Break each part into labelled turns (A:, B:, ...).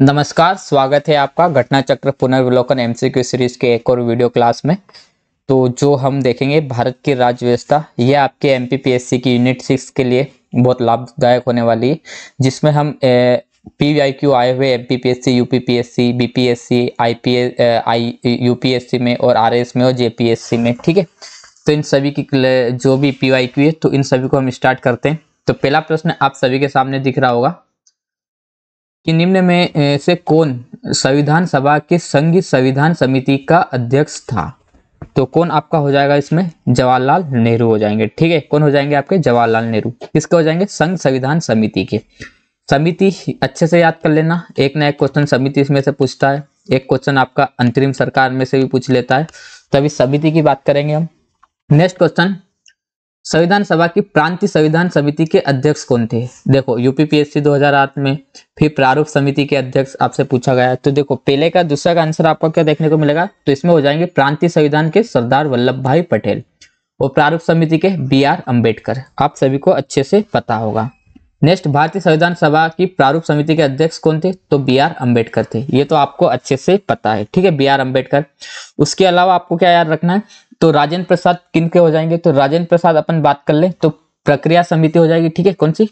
A: नमस्कार स्वागत है आपका घटना चक्र पुनर्विलोकन एमसीक्यू सीरीज के एक और वीडियो क्लास में तो जो हम देखेंगे भारत की राज्य व्यवस्था ये आपके एमपीपीएससी की यूनिट सिक्स के लिए बहुत लाभदायक होने वाली है जिसमें हम पी वी आई क्यू आए हुए M P P S C U P P S C B P S C I P S I U P S C में और आर एस में और जे पी एस सी में ठीक है तो इन सभी की जो भी पी वाई क्यू है तो इन सभी को हम स्टार्ट करते हैं तो पहला प्रश्न आप सभी के सामने दिख रहा होगा कि निम्न में से कौन संविधान सभा के संघीय संविधान समिति का अध्यक्ष था तो कौन आपका हो जाएगा इसमें जवाहरलाल नेहरू हो जाएंगे ठीक है कौन हो जाएंगे आपके जवाहरलाल नेहरू किसके हो जाएंगे संघ संविधान समिति के समिति अच्छे से याद कर लेना एक ना एक क्वेश्चन समिति इसमें से पूछता है एक क्वेश्चन आपका अंतरिम सरकार में से भी पूछ लेता है तभी समिति की बात करेंगे हम नेक्स्ट क्वेश्चन संविधान सभा की प्रांतीय संविधान समिति के अध्यक्ष कौन थे देखो यूपीपीएससी 2008 में फिर प्रारूप समिति के अध्यक्ष आपसे पूछा गया तो देखो पहले का दूसरा का आंसर आपको क्या देखने को मिलेगा तो इसमें हो जाएंगे प्रांतीय संविधान के सरदार वल्लभ भाई पटेल और प्रारूप समिति के बी आर अम्बेडकर आप सभी को अच्छे से पता होगा नेक्स्ट भारतीय संविधान सभा की प्रारूप समिति के अध्यक्ष कौन थे तो बी आर अम्बेडकर थे ये तो आपको अच्छे से पता है ठीक है बी आर अम्बेडकर उसके अलावा आपको क्या याद रखना है तो राजेंद्र प्रसाद किन के हो जाएंगे तो राजेंद्र प्रसाद अपन बात कर ले तो प्रक्रिया समिति हो जाएगी ठीक है कौन सी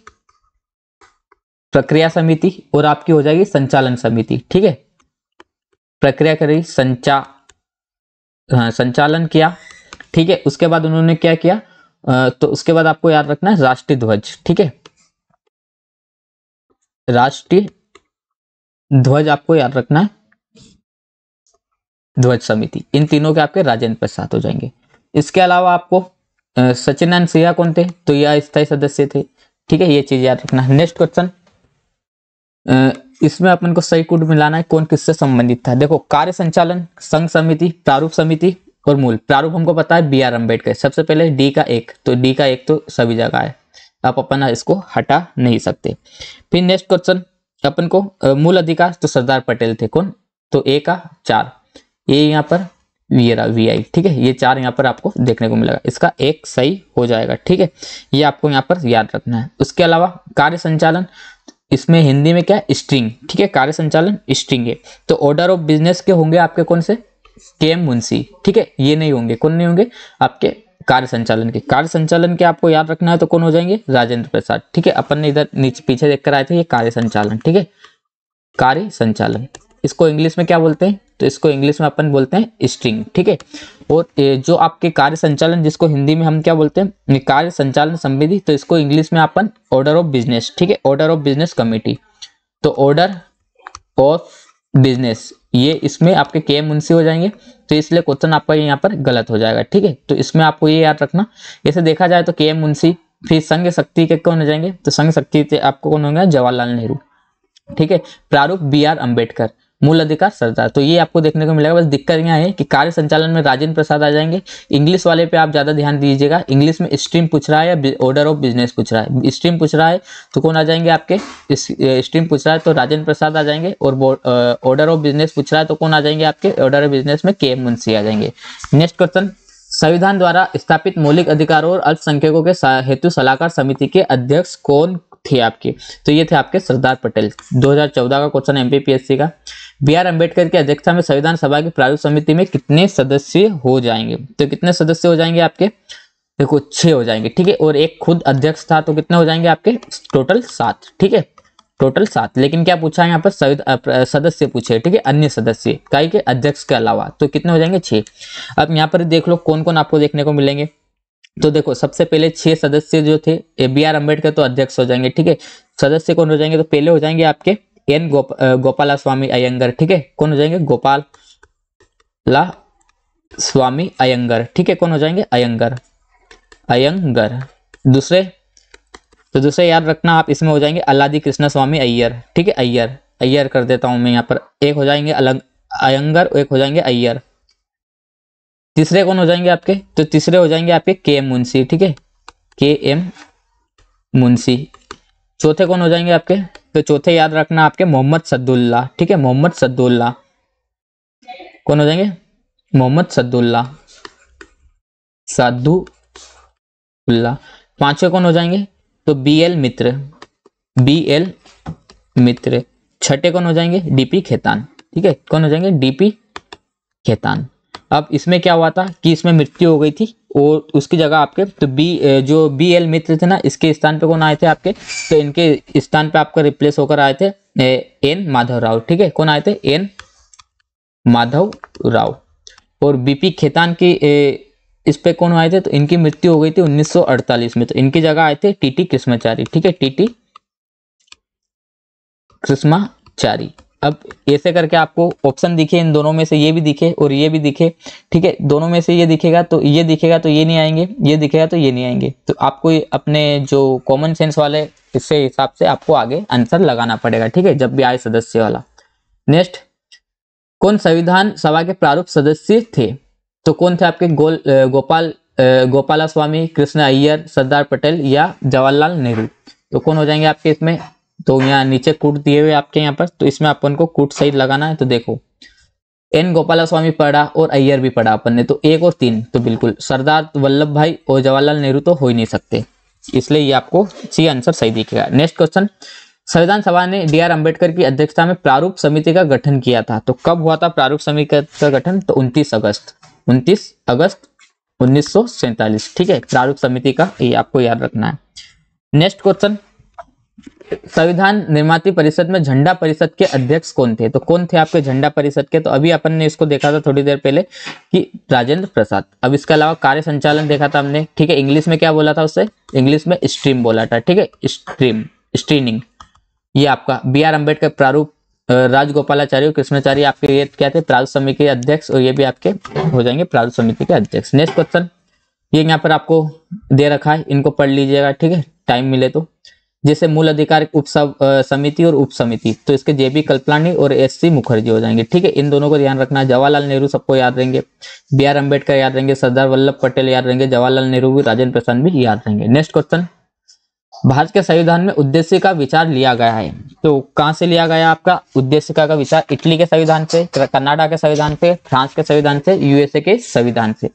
A: प्रक्रिया समिति और आपकी हो जाएगी संचालन समिति ठीक है प्रक्रिया करी संचा हाँ, संचालन किया ठीक है उसके बाद उन्होंने क्या किया आ, तो उसके बाद आपको याद रखना है राष्ट्रीय ध्वज ठीक है राष्ट्रीय ध्वज आपको याद रखना है ध्वज समिति इन तीनों के आपके राजेंद्र प्रसाद हो जाएंगे इसके अलावा आपको सचिन एंड सिया कौन थे तो यह स्थायी सदस्य थे ठीक है ये चीज याद रखना नेक्स्ट क्वेश्चन इसमें अपन को सही कूट मिलाना है कौन किससे संबंधित था देखो कार्य संचालन संघ समिति प्रारूप समिति और मूल प्रारूप हमको पता है बी आर अम्बेडकर सबसे पहले डी का एक तो डी का एक तो सभी जगह है आप अपन इसको हटा नहीं सकते फिर नेक्स्ट क्वेश्चन अपन को मूल अधिकार तो सरदार पटेल थे कौन तो ए का चार ये यहाँ पर वी रहा वी आई ठीक है ये चार यहाँ पर आपको देखने को मिलेगा इसका एक सही हो जाएगा ठीक है ये आपको यहाँ पर याद रखना है उसके अलावा कार्य संचालन इसमें हिंदी में क्या स्ट्रिंग ठीक है कार्य संचालन स्ट्रिंग है तो ऑर्डर ऑफ बिजनेस के होंगे आपके कौन से के एम मुंशी ठीक है ये नहीं होंगे कौन नहीं होंगे आपके कार्य संचालन के कार्य संचालन के आपको याद रखना है तो कौन हो जाएंगे राजेंद्र प्रसाद ठीक है अपन ने इधर नीचे पीछे देख कर आए थे ये कार्य संचालन ठीक है कार्य संचालन इसको इंग्लिश में क्या बोलते हैं तो इसको इंग्लिश में अपन बोलते हैं स्ट्रिंग ठीक है और जो आपके कार्य संचालन जिसको हिंदी में हम क्या बोलते हैं कार्य संचालन संबंधी तो इसको इंग्लिश में अपन ऑर्डर ऑफ बिजनेस ठीक है ऑर्डर ऑफ बिजनेस कमेटी तो ऑर्डर ऑफ बिजनेस ये इसमें आपके के मुंशी हो जाएंगे तो इसलिए क्वेश्चन आपका यहाँ पर गलत हो जाएगा ठीक है तो इसमें आपको ये याद रखना जैसे देखा जाए तो के मुंशी फिर संघ शक्ति के कौन हो जाएंगे तो संघ शक्ति आपको कौन होंगे जवाहरलाल नेहरू ठीक है प्रारूप बी आर अम्बेडकर मूल अधिकार सरदार तो ये आपको देखने को मिलेगा बस दिक्कत यहाँ है कि कार्य संचालन में राजेंद्र प्रसाद आ जाएंगे इंग्लिश वाले पे आप ज़्यादा ध्यान दीजिएगा इंग्लिश में स्ट्रीम पूछ रहा है या ऑर्डर ऑफ बिजनेस पूछ रहा है स्ट्रीम पूछ रहा है तो कौन आ जाएंगे आपके स्ट्रीम पूछ रहा है तो राजेंद्र प्रसाद आ जाएंगे और ऑर्डर ऑफ बिजनेस पूछ रहा है तो कौन आ जाएंगे आपके ऑर्डर ऑफ बिजनेस में के मुंशी आ जाएंगे नेक्स्ट क्वेश्चन संविधान द्वारा स्थापित मौलिक अधिकारों और अल्पसंख्यकों के हेतु सलाहकार समिति के अध्यक्ष कौन थे आपके तो ये थे आपके सरदार पटेल 2014 का क्वेश्चन एमपीपीएससी का बी आर अम्बेडकर की अध्यक्षता में संविधान सभा की प्रारूप समिति में कितने सदस्य हो जाएंगे तो कितने सदस्य हो जाएंगे आपके देखो छह हो जाएंगे ठीक है और एक खुद अध्यक्ष था तो कितने हो जाएंगे आपके टोटल सात ठीक है टोटल सात लेकिन क्या पूछा है यहाँ पर सदस्य पूछे ठीक है अन्य सदस्य काई के अध्यक्ष के अलावा तो कितने हो जाएंगे छे अब यहाँ पर देख लो कौन कौन आपको देखने को मिलेंगे तो देखो सबसे पहले छह सदस्य जो थे बी आर अम्बेडकर तो अध्यक्ष हो जाएंगे ठीक है सदस्य कौन हो जाएंगे तो पहले हो जाएंगे आपके एन गोप, गोपाला स्वामी अयंगर ठीक है कौन हो जाएंगे गोपाल ला स्वामी अयंगर ठीक है कौन हो जाएंगे अयंगर अयंगर दूसरे तो दूसरे याद रखना आप इसमें हो जाएंगे अल्लादी कृष्णा स्वामी अय्यर ठीक है अय्यर अय्यर कर देता हूं मैं यहाँ पर एक हो जाएंगे अलग अयंगर एक हो जाएंगे अय्यर तीसरे कौन हो जाएंगे आपके तो तीसरे हो जाएंगे आपके के एम मुंशी ठीक है के एम मुंशी चौथे कौन हो जाएंगे आपके तो चौथे याद रखना आपके मोहम्मद सद्दुल्ला ठीक है मोहम्मद सद्दुल्ला कौन हो जाएंगे मोहम्मद सद्दुल्ला साधु पांचवे कौन हो जाएंगे तो B L Mitra B L Mitra छठे कौन हो जाएंगे डीपी खेतान ठीक है कौन हो जाएंगे डीपी खेतान अब इसमें क्या हुआ था कि इसमें मृत्यु हो गई थी और उसकी जगह आपके तो बी जो बी एल मित्र थे ना इसके स्थान पे कौन आए थे आपके तो इनके स्थान पे आपका रिप्लेस होकर आए थे एन माधव राव ठीक है कौन आए थे एन माधव राव और बीपी खेतान की ए, इस पे कौन आए थे तो इनकी मृत्यु हो गई थी 1948 में तो इनकी जगह आए थे टीटी कृष्णाचारी ठीक है टीटी कृष्णाचारी अब ऐसे करके आपको ऑप्शन दिखे इन दोनों में से ये भी दिखे और ये भी दिखे ठीक है दोनों में से ये दिखेगा तो ये दिखेगा तो ये नहीं आएंगे ये दिखेगा तो ये नहीं आएंगे तो आपको अपने जो कॉमन सेंस वाले इससे हिसाब से आपको आगे आंसर लगाना पड़ेगा ठीक है जब भी आए सदस्य वाला नेक्स्ट कौन संविधान सभा के प्रारूप सदस्य थे तो कौन थे आपके गोल गोपाल गोपाला स्वामी कृष्ण अय्यर सरदार पटेल या जवाहरलाल नेहरू तो कौन हो जाएंगे आपके इसमें तो यहाँ नीचे कूट दिए हुए आपके यहाँ पर तो इसमें अपन को कूट सही लगाना है तो देखो एन गोपाला स्वामी पढ़ा और अय्यर भी पढ़ा अपन ने तो एक और तीन तो बिल्कुल सरदार वल्लभ भाई और जवाहरलाल नेहरू तो हो ही नहीं सकते इसलिए ये आपको सी आंसर सही दिखेगा नेक्स्ट क्वेश्चन संविधान सभा ने डी आर अम्बेडकर की अध्यक्षता में प्रारूप समिति का गठन किया था तो कब हुआ था प्रारूप समिति का गठन तो उन्तीस अगस्त उन्तीस अगस्त उन्नीस ठीक है प्रारूप समिति का ये आपको याद रखना है नेक्स्ट क्वेश्चन संविधान निर्माती परिषद में झंडा परिषद के अध्यक्ष कौन थे तो कौन थे आपके झंडा परिषद के तो अभी अपन ने इसको देखा था थोड़ी देर पहले कि राजेंद्र प्रसाद अब इसके अलावा कार्य संचालन देखा था हमने ठीक है इंग्लिश में क्या बोला था उससे इंग्लिश में स्ट्रीम बोला था ठीक है स्ट्रीम स्ट्रीनिंग ये आपका बी आर अम्बेडकर प्रारूप राजगोपालचार्य कृष्णाचार्य आपके ये क्या थे प्रारूप समिति के अध्यक्ष और ये भी आपके हो जाएंगे प्रारूप समिति के अध्यक्ष नेक्स्ट क्वेश्चन ये यहाँ पर आपको दे रखा है इनको पढ़ लीजिएगा ठीक है टाइम मिले तो जैसे मूल अधिकार उप समिति और उप समिति तो इसके जेबी कल्पलानी और एस सी मुखर्जी हो जाएंगे ठीक है इन दोनों को ध्यान रखना जवाहरलाल नेहरू सबको याद रहेंगे बी आर अम्बेडकर याद रहेंगे सरदार वल्लभ पटेल याद रहेंगे जवाहरलाल नेहरू भी राजेंद्र प्रसाद भी याद रहेंगे नेक्स्ट क्वेश्चन भारत के संविधान में उद्देश्य का विचार लिया गया है तो कहाँ से लिया गया आपका उद्देश्य का विचार इटली के संविधान से कनाडा के संविधान से फ्रांस के संविधान से यूएसए के संविधान से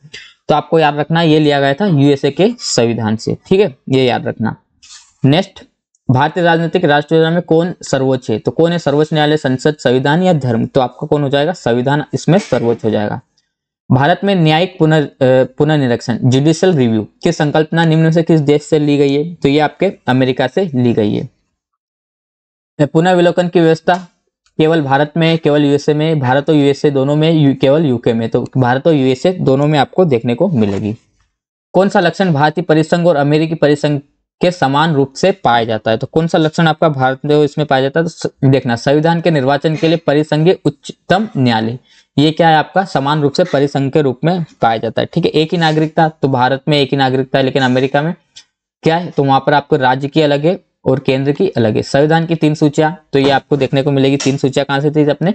A: तो आपको याद रखना ये लिया गया था यूएसए के संविधान से ठीक है ये याद रखना नेक्स्ट भारतीय राजनीतिक राष्ट्रीय में कौन सर्वोच्च है तो कौन है सर्वोच्च न्यायालय संसद संविधान या धर्म तो आपका कौन हो जाएगा संविधान इसमें सर्वोच्च हो जाएगा भारत में न्यायिक पुनर् पुनर्निरीक्षण जुडिशियल रिव्यू की संकल्पना निम्न से किस देश से ली गई है तो ये आपके अमेरिका से ली गई है पुनर्विलोकन की व्यवस्था केवल भारत में केवल यूएसए में भारत और यूएसए दोनों में यू, केवल यूके में तो भारत और यूएसए दोनों में आपको देखने को मिलेगी कौन सा लक्षण भारतीय परिसंघ और अमेरिकी परिसंघ के समान रूप से पाया जाता है तो कौन सा लक्षण आपका भारत इसमें पाया जाता है तो देखना संविधान के निर्वाचन के लिए परिसंघीय उच्चतम न्यायालय ये क्या है आपका समान रूप से परिसंघ के रूप में पाया जाता है ठीक है एक ही नागरिकता तो भारत में एक ही नागरिकता है लेकिन अमेरिका में क्या है तो वहां पर आपको राज्य की अलग है और केंद्र की अलग है संविधान की तीन सूचियां तो ये आपको देखने को मिलेगी तीन सूचियां कहां से थी अपने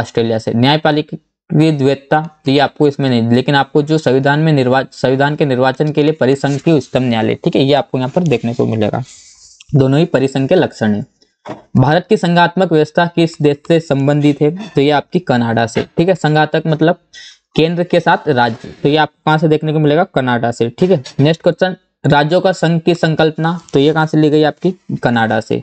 A: ऑस्ट्रेलिया से न्यायपालिका विद्वेत्ता तो ये आपको इसमें नहीं लेकिन आपको जो संविधान में निर्वाचन संविधान के निर्वाचन के लिए परिसंघ की उच्चतम न्यायालय ठीक है ये आपको यहाँ पर देखने को मिलेगा दोनों ही परिसंघ के लक्षण है भारत की संघात्मक व्यवस्था किस देश से संबंधित है तो ये आपकी कनाडा से ठीक है संघात्मक मतलब केंद्र के साथ राज्य तो ये आपको कहाँ से देखने को मिलेगा कनाडा से ठीक है नेक्स्ट क्वेश्चन राज्यों का संघ की संकल्पना तो ये कहाँ से ली गई आपकी कनाडा से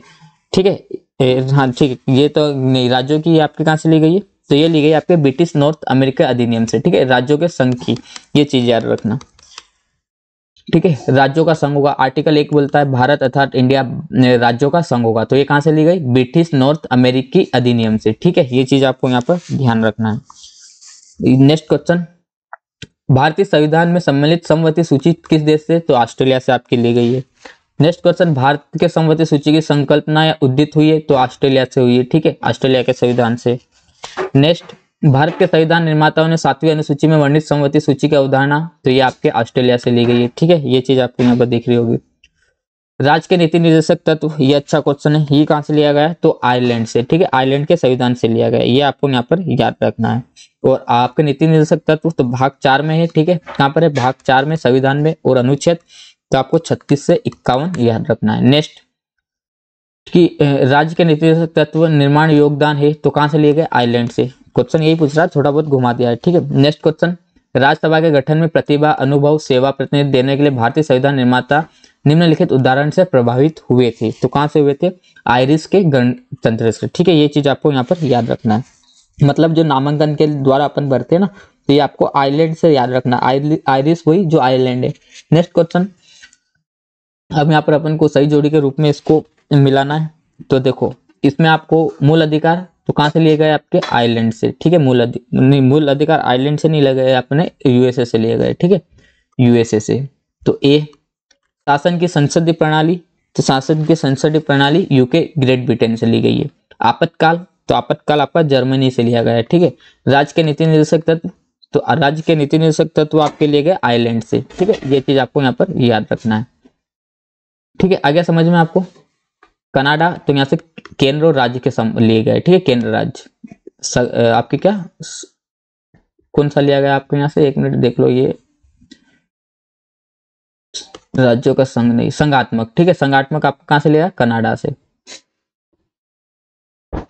A: ठीक है हाँ ठीक है ये तो नहीं राज्यों की आपकी कहाँ से ली गई है तो ये ली गई आपके ब्रिटिश नॉर्थ अमेरिका अधिनियम से ठीक है राज्यों के संघ की ये चीज याद रखना ठीक है राज्यों का संघ होगा आर्टिकल एक बोलता है भारत अर्थात इंडिया राज्यों का संघ होगा तो ये कहां से ली गई ब्रिटिश नॉर्थ अमेरिकी अधिनियम से ठीक है ये चीज आपको यहाँ पर ध्यान रखना है नेक्स्ट क्वेश्चन भारतीय संविधान में सम्मिलित संवती सूची किस देश से तो ऑस्ट्रेलिया से आपकी ली गई है नेक्स्ट क्वेश्चन भारत के संवती सूची की संकल्पना या उद्दित हुई है तो ऑस्ट्रेलिया से हुई है ठीक है ऑस्ट्रेलिया के संविधान से नेक्स्ट भारत के संविधान निर्माताओं ने सातवीं अनुसूची में वर्णित संवती सूची की अवधारणा तो ये आपके ऑस्ट्रेलिया से ली गई है ठीक है ये चीज आपको यहाँ पर देख रही होगी राज्य के नीति निर्देशक तत्व ये अच्छा क्वेश्चन है ये कहाँ से लिया गया है तो आयरलैंड से ठीक है आयरलैंड के संविधान से लिया गया ये आपको यहाँ पर याद रखना है और आपके नीति निर्देशक तत्व तो भाग चार में है ठीक है कहाँ पर है भाग चार में संविधान में और अनुच्छेद तो आपको छत्तीस से इक्यावन याद रखना है नेक्स्ट कि राज्य के निर्देशक तत्व निर्माण योगदान है तो कहाँ से लिए गए आयरलैंड से क्वेश्चन यही पूछ रहा है थोड़ा बहुत घुमा दिया है ठीक है नेक्स्ट क्वेश्चन राज्यसभा के गठन में प्रतिभा अनुभव सेवा प्रतिनिधि देने के लिए भारतीय संविधान निर्माता निम्नलिखित उदाहरण से प्रभावित हुए थे तो कहाँ से हुए थे आयरिस के गणतंत्र से ठीक है ये चीज आपको यहाँ पर याद रखना है मतलब जो नामांकन के द्वारा अपन भरते हैं ना तो ये आपको आयरलैंड से याद रखना आयरिस वही जो आयरलैंड है नेक्स्ट क्वेश्चन अब यहाँ पर अपन को सही जोड़ी के रूप में इसको मिलाना है तो देखो इसमें आपको मूल अधिकार तो कहाँ से लिए गए आपके आइलैंड से ठीक है मूल अधिक मूल अधिकार आइलैंड से नहीं लगे अपने यूएसए से लिए गए ठीक है यूएसए से तो ए शासन की संसदीय प्रणाली तो शासन की संसदीय प्रणाली यूके ग्रेट ब्रिटेन से ली गई है आपत्काल तो आपत्काल आपका जर्मनी से लिया गया है ठीक है राज्य के नीति निर्देशक तत्व तो राज्य के नीति निर्देशक तत्व आपके लिए गए आयरलैंड से ठीक है ये चीज आपको यहाँ पर याद रखना है ठीक है आगे समझ में आपको कनाडा तो यहाँ से केंद्र और राज्य के सम लिए गए ठीक है केंद्र राज्य आपके क्या कौन सा लिया गया आपको यहाँ से एक मिनट देख लो ये राज्यों का संघ नहीं संघात्मक ठीक है संघात्मक आपको कहां से लिया कनाडा से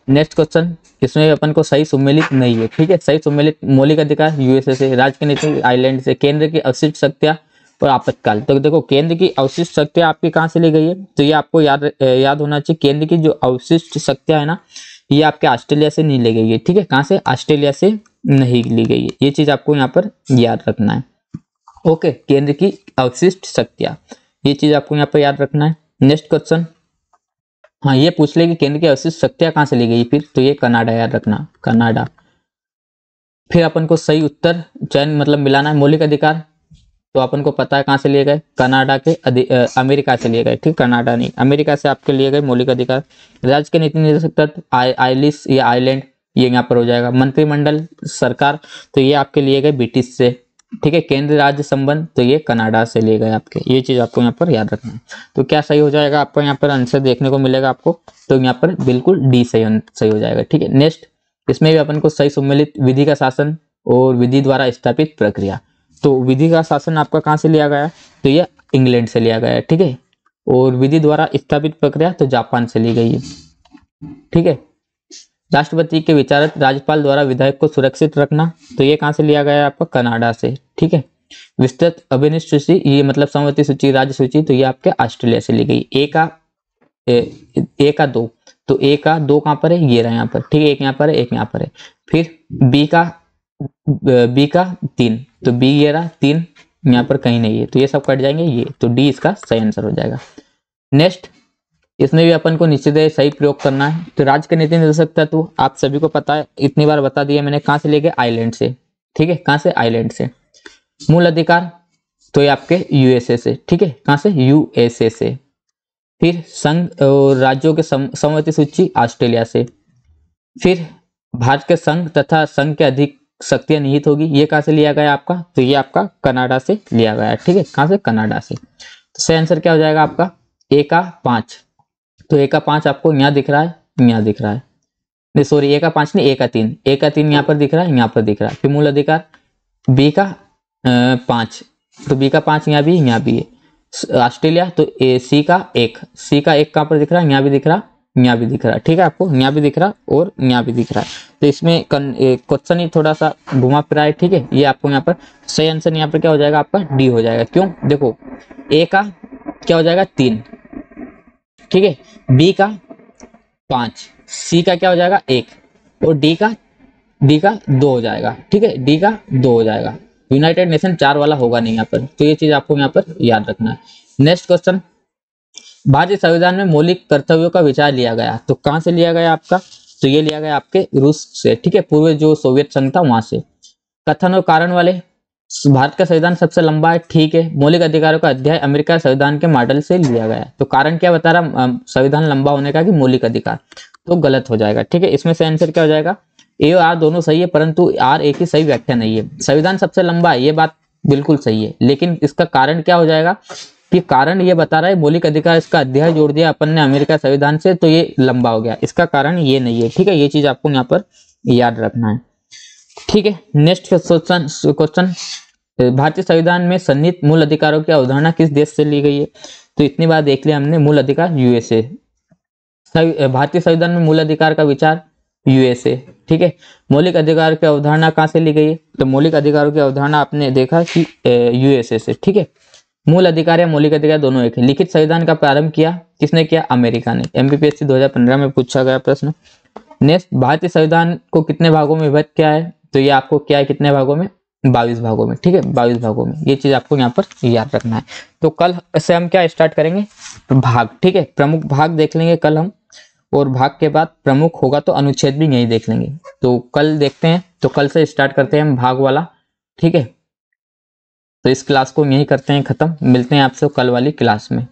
A: नेक्स्ट क्वेश्चन इसमें अपन को सही सम्मिलित नहीं है ठीक है सही सम्मिलित मौलिक अधिकार यूएसए से राज्य के नीति आइलैंड से केंद्र की अवशिष्ट शक्तियां और आपातकाल तो देखो केंद्र की अवशिष्ट शक्तियां आपके कहाँ से ली गई है तो ये आपको याद याद होना चाहिए केंद्र की जो अवशिष्ट शक्तियां है ना ये आपके ऑस्ट्रेलिया से नहीं ली गई है ठीक है कहाँ से ऑस्ट्रेलिया से नहीं ली गई है ये चीज आपको यहाँ पर याद रखना है ओके केंद्र की अवशिष्ट शक्तियां ये चीज आपको यहाँ पर याद रखना है नेक्स्ट क्वेश्चन हाँ ये पूछ ले कि केंद्र की अवशिष्ट शक्तियां कहाँ से ली गई फिर तो ये कनाडा याद रखना कनाडा फिर अपन को सही उत्तर चयन मतलब मिलाना है मौलिक अधिकार तो अपन को पता है कहाँ से लिए गए कनाडा के आ, अमेरिका से लिए गए ठीक कनाडा नहीं अमेरिका से आपके लिए गए मौलिक अधिकार राज्य के नीति निर्देशक तत्व आइलिस या आइलैंड ये यहाँ पर हो जाएगा मंत्रिमंडल सरकार तो ये आपके लिए गए ब्रिटिश से ठीक है केंद्र राज्य संबंध तो ये कनाडा से लिए गए आपके ये चीज आपको यहाँ पर याद रखना है तो क्या सही हो जाएगा आपको यहाँ पर आंसर देखने को मिलेगा आपको तो यहाँ पर बिल्कुल डी सही सही हो जाएगा ठीक है नेक्स्ट इसमें भी अपन को सही सम्मिलित विधि का शासन और विधि द्वारा स्थापित प्रक्रिया तो विधि का शासन आपका कहाँ से लिया गया तो यह इंग्लैंड से लिया गया है ठीक है और विधि द्वारा स्थापित प्रक्रिया तो जापान से ली गई है ठीक है राष्ट्रपति के विचार राज्यपाल द्वारा विधायक को सुरक्षित रखना तो ये कहाँ से लिया गया है आपका कनाडा से ठीक है विस्तृत अभिनिष्ट सूची ये मतलब संवती सूची राज्य सूची तो ये आपके ऑस्ट्रेलिया से ली गई ए का ए, ए का दो तो ए का दो कहाँ पर है ये रहा यहाँ पर ठीक है एक यहाँ पर है एक यहाँ पर है फिर बी का बी का तीन तो बी ये रहा तीन यहाँ पर कहीं नहीं है तो ये सब कट जाएंगे ये तो डी इसका सही आंसर हो जाएगा नेक्स्ट इसमें भी अपन को निश्चित है सही प्रयोग करना है तो राज्य का नीति निर्देशक तत्व आप सभी को पता है इतनी बार बता दिया मैंने कहाँ से लेके आईलैंड से ठीक है कहाँ से आईलैंड से मूल अधिकार तो ये आपके यूएसए से ठीक है कहाँ से यूएसए से फिर संघ राज्यों के सम, सूची ऑस्ट्रेलिया से फिर भारत के संघ तथा संघ के अधिक शक्तियां निहित होगी ये कहाँ से लिया गया आपका तो ये आपका कनाडा से लिया गया ठीक है कहाँ से कनाडा से तो सही आंसर क्या हो जाएगा आपका ए का पांच तो ए का पांच आपको यहाँ दिख रहा है यहाँ दिख रहा है नहीं सॉरी ए का पांच नहीं ए का तीन ए का तीन यहाँ पर दिख रहा है यहाँ पर दिख रहा है फिर मूल अधिकार बी का पांच तो बी का पांच यहाँ भी यहाँ भी है ऑस्ट्रेलिया तो ए सी का एक सी का एक कहाँ पर दिख रहा है यहाँ भी दिख रहा यहाँ भी दिख रहा है ठीक है आपको यहाँ भी दिख रहा है और यहाँ भी दिख रहा है तो इसमें क्वेश्चन ही थोड़ा सा घुमा फिरा है ठीक है ये आपको यहाँ पर सही आंसर यहाँ पर क्या हो जाएगा आपका डी हो जाएगा क्यों देखो ए का क्या हो जाएगा तीन ठीक है बी का पांच सी का क्या हो जाएगा एक और डी का डी का दो हो जाएगा ठीक है डी का दो हो जाएगा यूनाइटेड नेशन चार वाला होगा नहीं यहाँ पर तो ये चीज आपको यहाँ पर याद रखना है नेक्स्ट क्वेश्चन भारतीय संविधान में मौलिक कर्तव्यों का विचार लिया गया तो कहाँ से लिया गया आपका तो ये लिया गया आपके रूस से ठीक है पूर्व जो सोवियत संघ था वहां से कथन और कारण वाले भारत का संविधान सबसे लंबा है ठीक है मौलिक अधिकारों का अध्याय अमेरिका संविधान के मॉडल से लिया गया तो कारण क्या बता रहा संविधान लंबा होने का कि मौलिक अधिकार तो गलत हो जाएगा ठीक है इसमें से आंसर क्या हो जाएगा ए और आर दोनों सही है परंतु आर ए की सही व्याख्या नहीं है संविधान सबसे लंबा है ये बात बिल्कुल सही है लेकिन इसका कारण क्या हो जाएगा कि कारण ये बता रहा है मौलिक अधिकार इसका अध्याय जोड़ दिया अपन ने अमेरिका संविधान से तो ये लंबा हो गया इसका कारण ये नहीं है ठीक है ये चीज आपको यहाँ पर याद रखना है ठीक है नेक्स्ट क्वेश्चन क्वेश्चन भारतीय संविधान में सन्निहित मूल अधिकारों की अवधारणा किस देश से ली गई है तो इतनी बार देख लिया हमने मूल अधिकार यूएसए भारतीय संविधान में मूल अधिकार का विचार यूएसए ठीक है मौलिक अधिकार की अवधारणा कहाँ से ली गई है तो मौलिक अधिकारों की अवधारणा आपने देखा कि यूएसए से ठीक है मूल अधिकार या मौलिक अधिकार दोनों एक है लिखित संविधान का प्रारंभ किया किसने किया अमेरिका ने एमबीपीएससी 2015 में पूछा गया प्रश्न नेक्स्ट भारतीय संविधान को कितने भागों में विभक्त किया है तो ये आपको क्या है कितने भागों में बाईस भागों में ठीक है बाईस भागों में ये चीज आपको यहाँ पर याद रखना है तो कल से हम क्या स्टार्ट करेंगे भाग ठीक है प्रमुख भाग देख लेंगे कल हम और भाग के बाद प्रमुख होगा तो अनुच्छेद भी यही देख लेंगे तो कल देखते हैं तो कल से स्टार्ट करते हैं हम भाग वाला ठीक है तो इस क्लास को यहीं यही करते हैं ख़त्म मिलते हैं आपसे कल वाली क्लास में